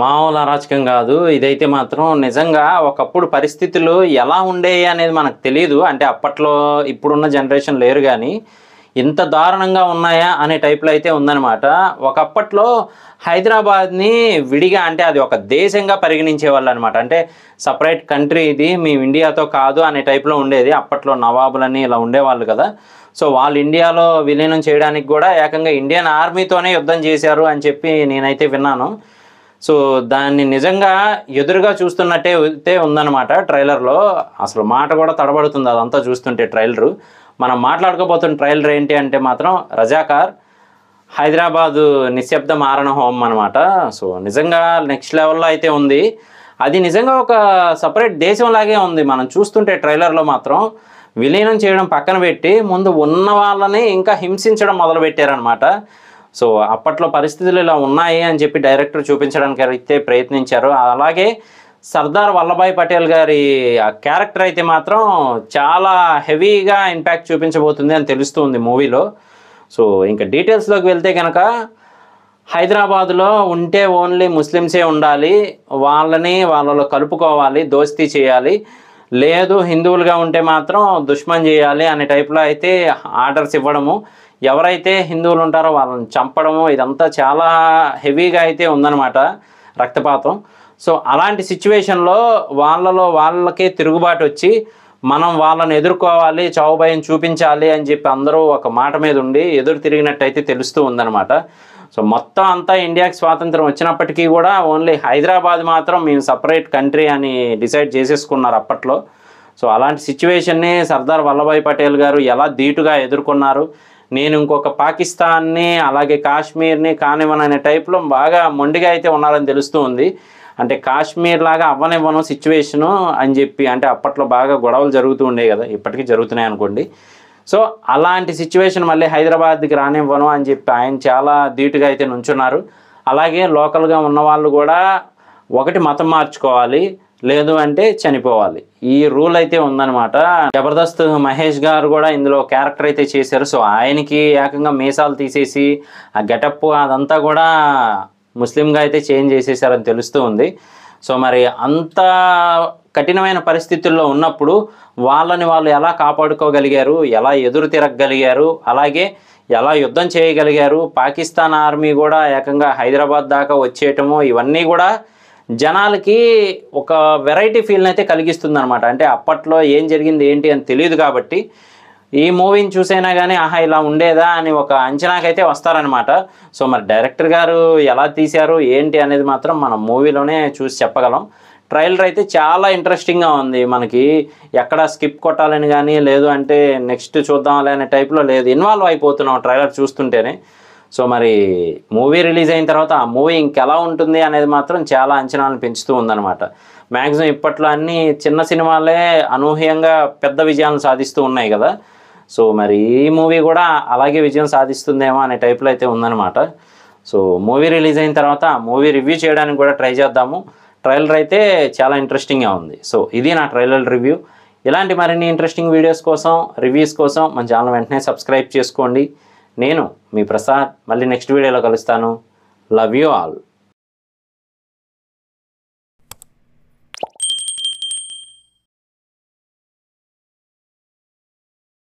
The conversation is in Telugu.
మామూలు అరాచకం కాదు ఇదైతే మాత్రం నిజంగా ఒకప్పుడు పరిస్థితులు ఎలా ఉండేవి అనేది మనకు తెలియదు అంటే అప్పట్లో ఇప్పుడున్న జనరేషన్ లేరు కానీ ఇంత దారుణంగా ఉన్నాయా అనే టైప్లో అయితే ఉందన్నమాట ఒకప్పట్లో హైదరాబాద్ని విడిగా అంటే అది ఒక దేశంగా పరిగణించే వాళ్ళు అనమాట అంటే సపరేట్ కంట్రీ ఇది మీ ఇండియాతో కాదు అనే టైప్లో ఉండేది అప్పట్లో నవాబులని ఇలా ఉండేవాళ్ళు కదా సో వాళ్ళు ఇండియాలో విలీనం చేయడానికి కూడా ఏకంగా ఇండియన్ ఆర్మీతోనే యుద్ధం చేశారు అని చెప్పి నేనైతే విన్నాను సో దాన్ని నిజంగా ఎదురుగా చూస్తున్నట్టే అయితే ఉందన్నమాట ట్రైలర్లో అసలు మాట కూడా తడబడుతుంది అదంతా చూస్తుంటే ట్రైలరు మనం మాట్లాడుకోబోతున్న ట్రైలర్ ఏంటి అంటే మాత్రం రజాకార్ హైదరాబాదు నిశ్శబ్ద మారణ హోమం అనమాట సో నిజంగా నెక్స్ట్ లెవెల్లో అయితే ఉంది అది నిజంగా ఒక సపరేట్ దేశంలాగే ఉంది మనం చూస్తుంటే ట్రైలర్లో మాత్రం విలీనం చేయడం పక్కన పెట్టి ముందు ఉన్న వాళ్ళని ఇంకా హింసించడం మొదలుపెట్టారనమాట సో అప్పట్లో పరిస్థితులు ఇలా ఉన్నాయి అని చెప్పి డైరెక్టర్ చూపించడానికి అయితే ప్రయత్నించారు అలాగే సర్దార్ వల్లభాయ్ పటేల్ గారి క్యారెక్టర్ అయితే మాత్రం చాలా హెవీగా ఇంపాక్ట్ చూపించబోతుంది అని తెలుస్తుంది మూవీలో సో ఇంకా డీటెయిల్స్లోకి వెళ్తే కనుక హైదరాబాద్లో ఉంటే ఓన్లీ ముస్లిమ్సే ఉండాలి వాళ్ళని వాళ్ళలో కలుపుకోవాలి దోస్తీ చేయాలి లేదు హిందువులుగా ఉంటే మాత్రం దుష్మం చేయాలి అనే టైప్లో అయితే ఆర్డర్స్ ఇవ్వడము ఎవరైతే హిందువులు ఉంటారో వాళ్ళని చంపడము ఇదంతా చాలా హెవీగా అయితే ఉందన్నమాట రక్తపాతం సో అలాంటి సిచ్యువేషన్లో వాళ్ళలో వాళ్ళకే తిరుగుబాటు వచ్చి మనం వాళ్ళని ఎదుర్కోవాలి చావుభయం చూపించాలి అని చెప్పి అందరూ ఒక మాట మీద ఉండి ఎదురు తిరిగినట్టయితే తెలుస్తూ ఉందన్నమాట సో మొత్తం అంతా ఇండియాకి స్వాతంత్రం వచ్చినప్పటికీ కూడా ఓన్లీ హైదరాబాద్ మాత్రం మేము సపరేట్ కంట్రీ అని డిసైడ్ చేసేసుకున్నారు అప్పట్లో సో అలాంటి సిచ్యువేషన్ని సర్దార్ వల్లభాయ్ పటేల్ గారు ఎలా ధీటుగా ఎదుర్కొన్నారు నేను ఇంకొక పాకిస్తాన్ని అలాగే కాశ్మీర్ని అనే టైప్లో బాగా మొండిగా అయితే ఉన్నారని తెలుస్తూ ఉంది అంటే కాశ్మీర్ లాగా అవ్వనివ్వను సిచ్యువేషను అని చెప్పి అంటే అప్పట్లో బాగా గొడవలు జరుగుతూ ఉండేవి కదా ఇప్పటికీ జరుగుతున్నాయి అనుకోండి సో అలాంటి సిచ్యువేషన్ మళ్ళీ హైదరాబాద్కి రానివ్వను అని చెప్పి ఆయన చాలా ధీటుగా అయితే నుంచున్నారు అలాగే లోకల్గా ఉన్న వాళ్ళు కూడా ఒకటి మతం మార్చుకోవాలి లేదు అంటే చనిపోవాలి ఈ రూల్ అయితే ఉందనమాట జబర్దస్త్ మహేష్ గారు కూడా ఇందులో క్యారెక్టర్ అయితే చేశారు సో ఆయనకి ఏకంగా మీసాలు తీసేసి ఆ గెటప్ అదంతా కూడా ముస్లింగా అయితే చేంజ్ చేసేసారని తెలుస్తూ ఉంది సో మరి అంత కఠినమైన పరిస్థితుల్లో ఉన్నప్పుడు వాళ్ళని వాళ్ళు ఎలా కాపాడుకోగలిగారు ఎలా ఎదురు తిరగగలిగారు అలాగే ఎలా యుద్ధం చేయగలిగారు పాకిస్తాన్ ఆర్మీ కూడా ఏకంగా హైదరాబాద్ దాకా వచ్చేయటము ఇవన్నీ కూడా జనాలకి ఒక వెరైటీ ఫీల్ని అయితే కలిగిస్తుంది అనమాట అంటే అప్పట్లో ఏం జరిగింది ఏంటి అని తెలియదు కాబట్టి ఈ మూవీని చూసైనా కానీ ఆహా ఇలా ఉండేదా అని ఒక అంచనాకైతే వస్తారనమాట సో మరి డైరెక్టర్ గారు ఎలా తీశారు ఏంటి అనేది మాత్రం మనం మూవీలోనే చూసి చెప్పగలం ట్రైలర్ అయితే చాలా ఇంట్రెస్టింగ్గా ఉంది మనకి ఎక్కడ స్కిప్ కొట్టాలని కానీ లేదు అంటే నెక్స్ట్ చూద్దాం అనే టైప్లో లేదు ఇన్వాల్వ్ అయిపోతున్నాం ట్రైలర్ చూస్తుంటేనే సో మరి మూవీ రిలీజ్ అయిన తర్వాత ఆ మూవీ ఇంకెలా ఉంటుంది అనేది మాత్రం చాలా అంచనాలను పెంచుతూ ఉందన్నమాట మ్యాక్సిమం ఇప్పట్లో అన్నీ చిన్న సినిమాలే అనూహ్యంగా పెద్ద విజయాలను సాధిస్తూ ఉన్నాయి కదా సో మరి ఈ మూవీ కూడా అలాగే విజయం సాధిస్తుందేమో అనే టైప్లో అయితే ఉందన్నమాట సో మూవీ రిలీజ్ అయిన తర్వాత మూవీ రివ్యూ చేయడానికి కూడా ట్రై చేద్దాము ట్రైలర్ అయితే చాలా ఇంట్రెస్టింగ్గా ఉంది సో ఇది నా ట్రైలర్ రివ్యూ ఇలాంటి మరిన్ని ఇంట్రెస్టింగ్ వీడియోస్ కోసం రివ్యూస్ కోసం మన ఛానల్ వెంటనే సబ్స్క్రైబ్ చేసుకోండి నేను మీ ప్రసాద్ మళ్ళీ నెక్స్ట్ వీడియోలో కలుస్తాను లవ్ యూ ఆల్